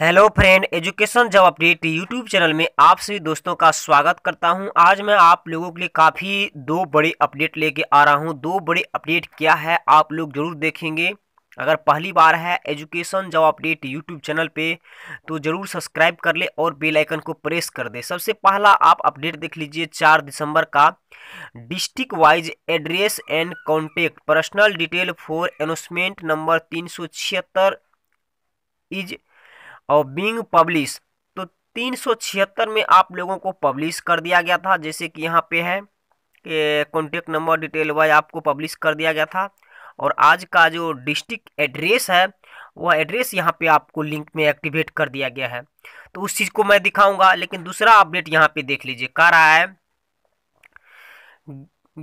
hello friend education job update YouTube channel में आप सभी दोस्तों का स्वागत करता हूं आज मैं आप लोगों के लिए काफ़ी दो बड़े अपडेट लेके आ रहा हूं दो बड़े अपडेट क्या है आप लोग ज़रूर देखेंगे अगर पहली बार है education job update YouTube channel पे तो ज़रूर सब्सक्राइब कर ले और बेल आइकन को प्रेस कर दे सबसे पहला आप अपडेट देख लीजिए चार दिसंबर का district wise address and contact personal detail for announcement number तीन सौ छिहत्तर इज और बींग पब्लिश तो तीन में आप लोगों को पब्लिश कर दिया गया था जैसे कि यहाँ पे है कॉन्टेक्ट नंबर डिटेल वाइज आपको पब्लिश कर दिया गया था और आज का जो डिस्ट्रिक्ट एड्रेस है वह एड्रेस यहाँ पे आपको लिंक में एक्टिवेट कर दिया गया है तो उस चीज़ को मैं दिखाऊंगा लेकिन दूसरा अपडेट यहाँ पे देख लीजिए कह रहा है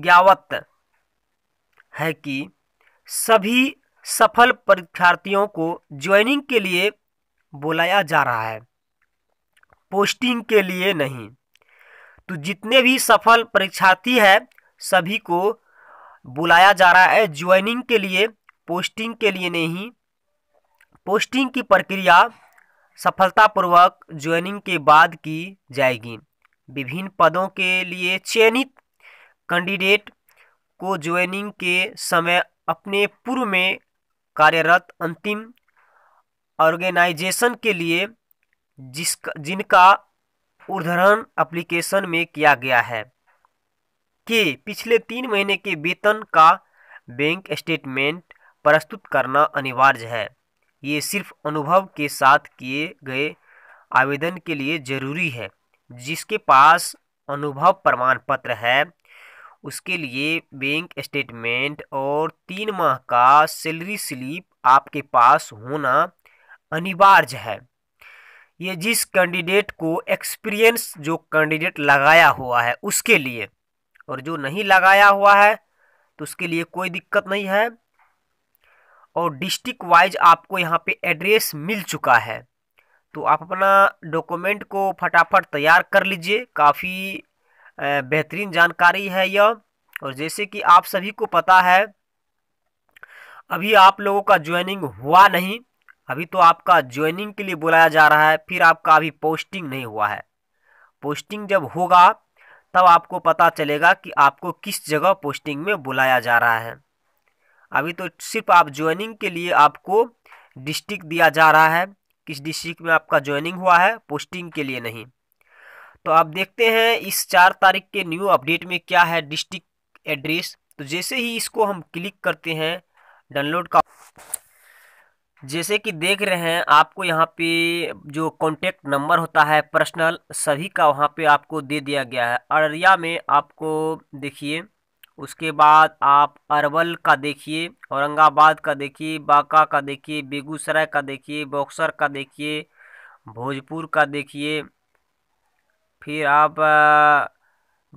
ज्ञावत है कि सभी सफल परीक्षार्थियों को ज्वाइनिंग के लिए बुलाया जा रहा है पोस्टिंग के लिए नहीं तो जितने भी सफल परीक्षार्थी है सभी को बुलाया जा रहा है ज्वाइनिंग के लिए पोस्टिंग के लिए नहीं पोस्टिंग की प्रक्रिया सफलतापूर्वक ज्वाइनिंग के बाद की जाएगी विभिन्न पदों के लिए चयनित कैंडिडेट को ज्वाइनिंग के समय अपने पूर्व में कार्यरत अंतिम ऑर्गेनाइजेशन के लिए जिसका जिनका उद्धरण एप्लीकेशन में किया गया है कि पिछले तीन महीने के वेतन का बैंक स्टेटमेंट प्रस्तुत करना अनिवार्य है ये सिर्फ अनुभव के साथ किए गए आवेदन के लिए जरूरी है जिसके पास अनुभव प्रमाण पत्र है उसके लिए बैंक स्टेटमेंट और तीन माह का सैलरी स्लिप आपके पास होना अनिवार्य है ये जिस कैंडिडेट को एक्सपीरियंस जो कैंडिडेट लगाया हुआ है उसके लिए और जो नहीं लगाया हुआ है तो उसके लिए कोई दिक्कत नहीं है और डिस्ट्रिक्ट वाइज आपको यहाँ पे एड्रेस मिल चुका है तो आप अपना डॉक्यूमेंट को फटाफट तैयार कर लीजिए काफ़ी बेहतरीन जानकारी है यह और जैसे कि आप सभी को पता है अभी आप लोगों का ज्वाइनिंग हुआ नहीं अभी तो आपका ज्वाइनिंग के लिए बुलाया जा रहा है फिर आपका अभी पोस्टिंग नहीं हुआ है पोस्टिंग जब होगा तब आपको पता चलेगा कि आपको किस जगह पोस्टिंग में बुलाया जा रहा है अभी तो सिर्फ आप ज्वाइनिंग के लिए आपको डिस्ट्रिक्ट दिया जा रहा है किस डिस्ट्रिक्ट में आपका ज्वाइनिंग हुआ है पोस्टिंग के लिए नहीं तो आप देखते हैं इस चार तारीख के न्यू अपडेट में क्या है डिस्ट्रिक्ट एड्रेस तो जैसे ही इसको हम क्लिक करते हैं डाउनलोड का जैसे कि देख रहे हैं आपको यहाँ पे जो कॉन्टेक्ट नंबर होता है पर्सनल सभी का वहाँ पे आपको दे दिया गया है अररिया में आपको देखिए उसके बाद आप अरवल का देखिए औरंगाबाद का देखिए बांका का देखिए बेगूसराय का देखिए बक्सर का देखिए भोजपुर का देखिए फिर आप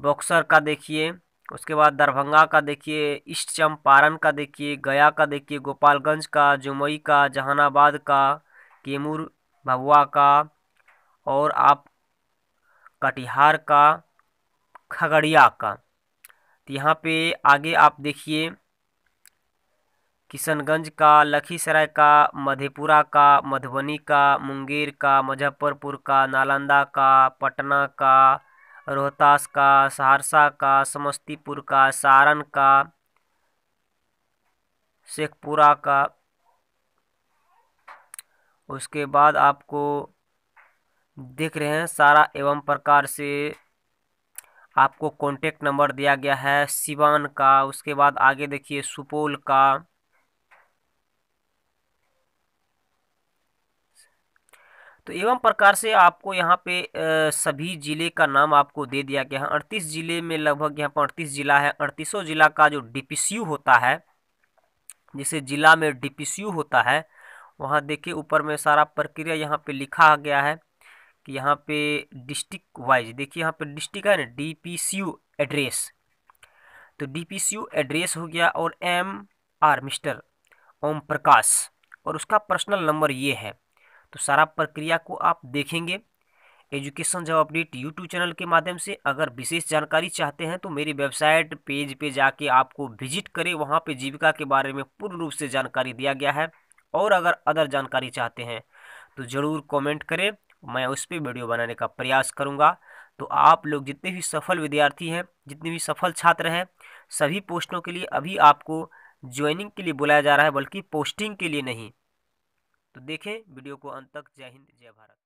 बक्सर का देखिए उसके बाद दरभंगा का देखिए ईस्ट चंपारण का देखिए गया का देखिए गोपालगंज का जमुई का जहानाबाद का केमूर भभुआ का और आप कटिहार का खगड़िया का तो यहाँ पे आगे आप देखिए किशनगंज का लखीसराय का मधेपुरा का मधुबनी का मुंगेर का मुजफ्फरपुर का नालंदा का पटना का रोहतास का सहरसा का समस्तीपुर का सारण का शेखपुरा का उसके बाद आपको देख रहे हैं सारा एवं प्रकार से आपको कॉन्टेक्ट नंबर दिया गया है सिवान का उसके बाद आगे देखिए सुपौल का तो एवं प्रकार से आपको यहाँ पे सभी ज़िले का नाम आपको दे दिया गया है अड़तीस ज़िले में लगभग यहाँ पर अड़तीस ज़िला है अड़तीसों ज़िला का जो डीपीसीयू होता है जिसे ज़िला में डीपीसीयू होता है वहाँ देखिए ऊपर में सारा प्रक्रिया यहाँ पे लिखा गया है कि यहाँ पे डिस्ट्रिक्ट वाइज देखिए यहाँ पे डिस्ट्रिक्ट है ना डी एड्रेस तो डी एड्रेस हो गया और M R mister Om Prakash और उसका पर्सनल नंबर ये है तो सारा प्रक्रिया को आप देखेंगे education job update YouTube channel के माध्यम से अगर विशेष जानकारी चाहते हैं तो मेरी वेबसाइट पेज पे जाके आपको विजिट करें वहाँ पे जीविका के बारे में पूर्ण रूप से जानकारी दिया गया है और अगर अदर जानकारी चाहते हैं तो ज़रूर कमेंट करें मैं उस पर वीडियो बनाने का प्रयास करूँगा तो आप लोग जितने भी सफल विद्यार्थी हैं जितने भी सफल छात्र हैं सभी पोस्टों के लिए अभी आपको ज्वाइनिंग के लिए बुलाया जा रहा है बल्कि पोस्टिंग के लिए नहीं तो देखें वीडियो को अंत तक जय हिंद जय भारत